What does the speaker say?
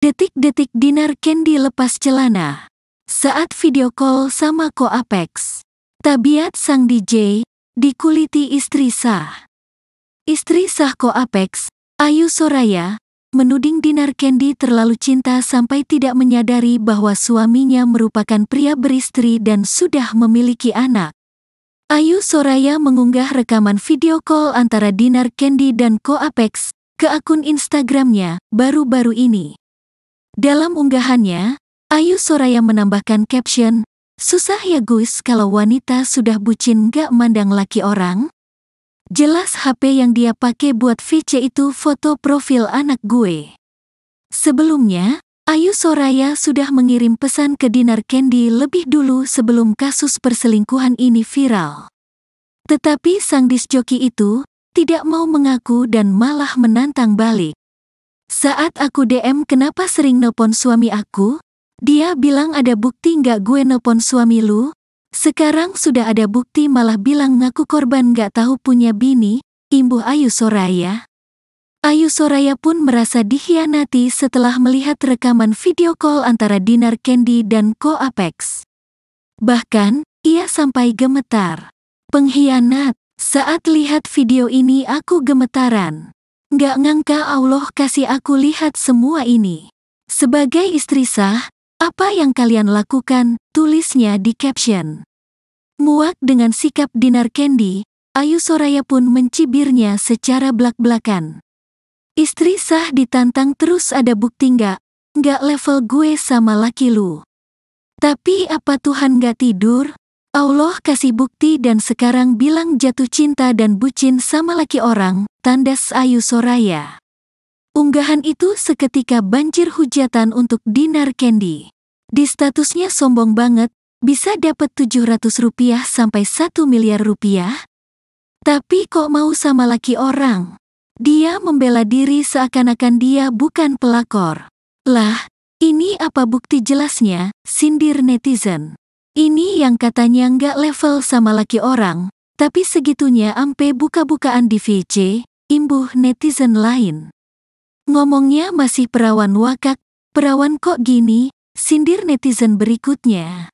Detik-detik dinar Candy lepas celana. Saat video call sama Ko Apex, tabiat sang DJ dikuliti istri sah. Istri sah Ko Apex, Ayu Soraya, menuding Dinar Candy terlalu cinta sampai tidak menyadari bahwa suaminya merupakan pria beristri dan sudah memiliki anak. Ayu Soraya mengunggah rekaman video call antara Dinar Candy dan Ko Apex ke akun Instagramnya baru-baru ini. Dalam unggahannya, Ayu Soraya menambahkan caption, Susah ya Gus kalau wanita sudah bucin gak mandang laki orang? Jelas HP yang dia pakai buat VC itu foto profil anak gue. Sebelumnya, Ayu Soraya sudah mengirim pesan ke Dinar Candy lebih dulu sebelum kasus perselingkuhan ini viral. Tetapi sang disjoki itu tidak mau mengaku dan malah menantang balik. Saat aku DM kenapa sering nelpon suami aku, dia bilang ada bukti nggak gue nelpon suami lu, sekarang sudah ada bukti malah bilang ngaku korban nggak tahu punya bini, imbu Ayu Soraya. Ayu Soraya pun merasa dikhianati setelah melihat rekaman video call antara Dinar Candy dan Ko Apex. Bahkan, ia sampai gemetar. Pengkhianat, saat lihat video ini aku gemetaran. Gak ngangka Allah kasih aku lihat semua ini. Sebagai istri sah, apa yang kalian lakukan, tulisnya di caption. Muak dengan sikap Dinar Candy, Ayu Soraya pun mencibirnya secara belak-belakan. Istri sah ditantang terus ada bukti nggak? Nggak level gue sama laki lu. Tapi apa Tuhan nggak tidur? Allah kasih bukti dan sekarang bilang jatuh cinta dan bucin sama laki orang, tandas Ayu Soraya. Unggahan itu seketika banjir hujatan untuk Dinar Candy. Di statusnya sombong banget, bisa dapat 700 rupiah sampai 1 miliar rupiah. Tapi kok mau sama laki orang? Dia membela diri seakan-akan dia bukan pelakor. Lah, ini apa bukti jelasnya, sindir netizen. Ini yang katanya nggak level sama laki orang, tapi segitunya ampe buka-bukaan di VC, imbuh netizen lain. Ngomongnya masih perawan wakak, perawan kok gini, sindir netizen berikutnya.